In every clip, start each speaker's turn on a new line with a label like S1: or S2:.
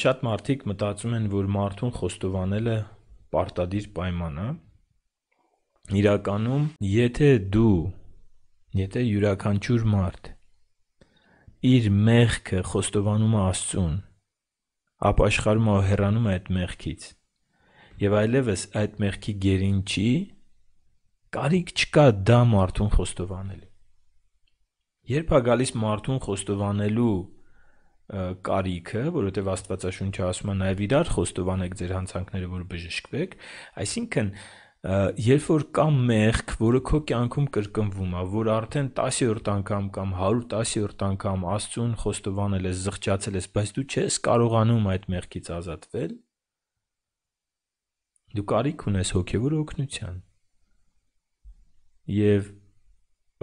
S1: Շատ մարդիկ մտածում են, որ մարդուն խոստովանելը պարտադիր պայման է։ Իրականում, եթե դու, եթե յուրաքանչյուր մարդ իր մեղքը խոստովանում է Աստծուն, ապա աշխարհը հեռանում է այդ մեղքից։ Եվ այլևս այդ մեղքի գերին չի, կարիք չկա դա մարդուն խոստովանելու։ Երբ է գալիս մարդուն խոստովանելու կարիքը, որովհետև Աստվածաշունչը ասում է նաև իրար խոստովանեք ձեր հանցանքները, որ բժշկվեք, այսինքն երբ որ կա մեղք, որը քո կյանքում կրկնվում է, որ արդեն 10-րդ անգամ կամ 110-րդ անգամ Աստծուն խոստովանել ես, զղջացել ես, բայց դու չես կարողանում այդ մեղքից ազատվել, դու կարիք ունես հոգևոր օգնության։ Եվ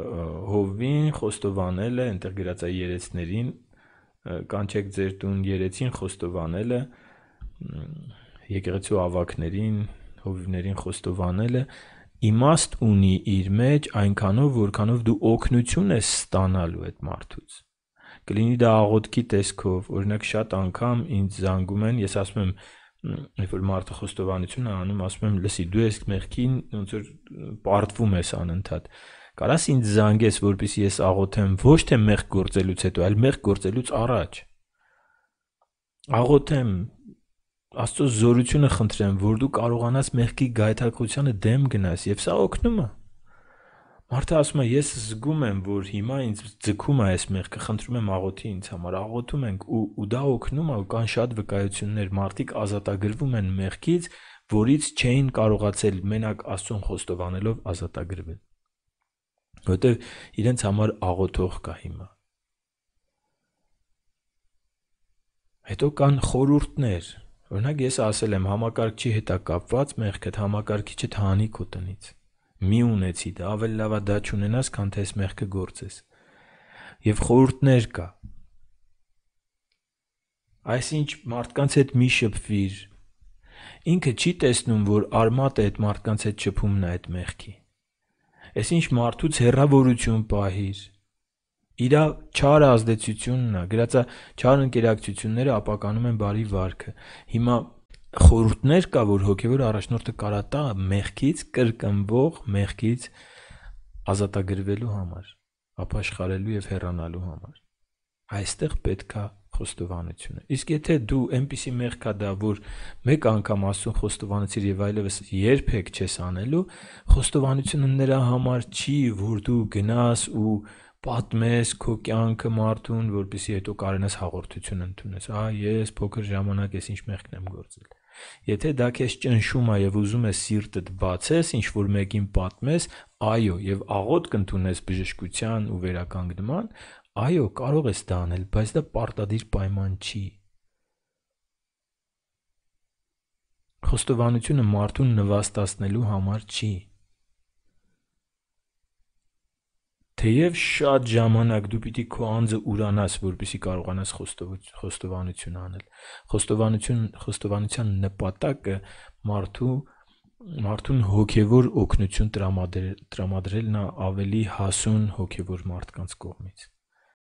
S1: Հովին խոստովանել է, այնտեղ գրած է երեցներին, կանչեք ձեր տուն երեցին խոստովանելը եկեղեցու ավակներին, հովիվներին խոստովանելը իմաստ ունի իր մեջ այնքանով, որքանով դու օգնություն ես ստանալու այդ մարդուց։ Կլինի դա աղոթքի տեսքով, օրինակ շատ անգամ ինձ զանգում են, ես ասում եմ, երբ որ մարդը խոստովանություն է անում, ասում եմ, լսի, դու ես մեղքին, ոնց որ պարտվում ես անընդհատ։ Կարաս ինձ զանգես, որպեսզի ես աղոթեմ ոչ թե մեղք գործելուց հետո, այլ մեղք գործելուց առաջ։ Աղոթեմ Աստծո զորությունը խնդրեմ, որ դու կարողանաս մեղքի գայթակղությանը դեմ գնաս, եւ սա օգնում է։ Մարդը ասում է, ես զգում եմ, որ հիմա ինձ ձգում է այս մեղքը, խնդրում եմ աղոթի ինձ համար, աղոթում ենք ու ու դա օգնում է, կան շատ վկայություններ, մարդիկ ազատագրվում են մեղքից, որից չէին կարողացել մենակ Աստծուն խոստովանելով ազատագրվել որտեվ իրենց համար աղոթող կա հիմա։ Հետո կան խորուրդներ։ Օրինակ ես ասել եմ, համակարգչի հետ է կապված մեղքդ, համակարգիչդ հանի քո տնից։ Մի ունեցի դա, ավելի լավ է դա չունենաս, քան թե այս մեղքը գործես։ Եվ խորուրդներ կա։ Այսինչ մարդկանց հետ մի շփվիր։ Ինքը չի տեսնում, որ արմատը այդ մարդկանց հետ շփումն է այդ մեղքի այսինչ մարդուց հերավորություն պահիր։ Իրա չար ազդեցությունն է, գրածա չար ինտերակցիաները ապականում են բարի վարքը։ Հիմա խորհուրդներ կա, որ հոգևոր առաջնորդը կարա տա մեղքից կրկնվող մեղքից ազատագրվելու համար, ապաշխարելու եւ հեռանալու համար։ Այստեղ պետքա խոստովանությունը։ Իսկ եթե դու այնպիսի մեղ կա դա, որ մեկ անգամ Աստծուն խոստովանեցիր եւ այլևս երբեք չես անելու, խոստովանությունը նրա համար չի, որ դու գնաս ու պատմես քո կյանքը մարդուն, որպեսզի հետո կարենաս հաղորդություն ընդունես։ Ահա ես փոքր ժամանակ ես ինչ մեղքն եմ գործել։ Եթե դա քեզ ճնշում է եւ ուզում ես սիրտդ բացես, ինչ որ մեկին պատմես, այո, եւ աղոտ կընթունես բժշկության ու վերականգնման, Այո, կարող ես դա անել, բայց դա պարտադիր պայման չի։ Խոստովանությունը մարդուն նվաստացնելու համար չի։ Թեև շատ ժամանակ դու պիտի քո անձը ուրանաս, որպեսզի կարողանաս խոստովանություն անել։ Խոստովանություն խոստովանության նպատակը մարդու մարդուն հոգևոր օգնություն տրամադրել, տրամադրելն է ավելի հասուն հոգևոր մարդկանց կողմից։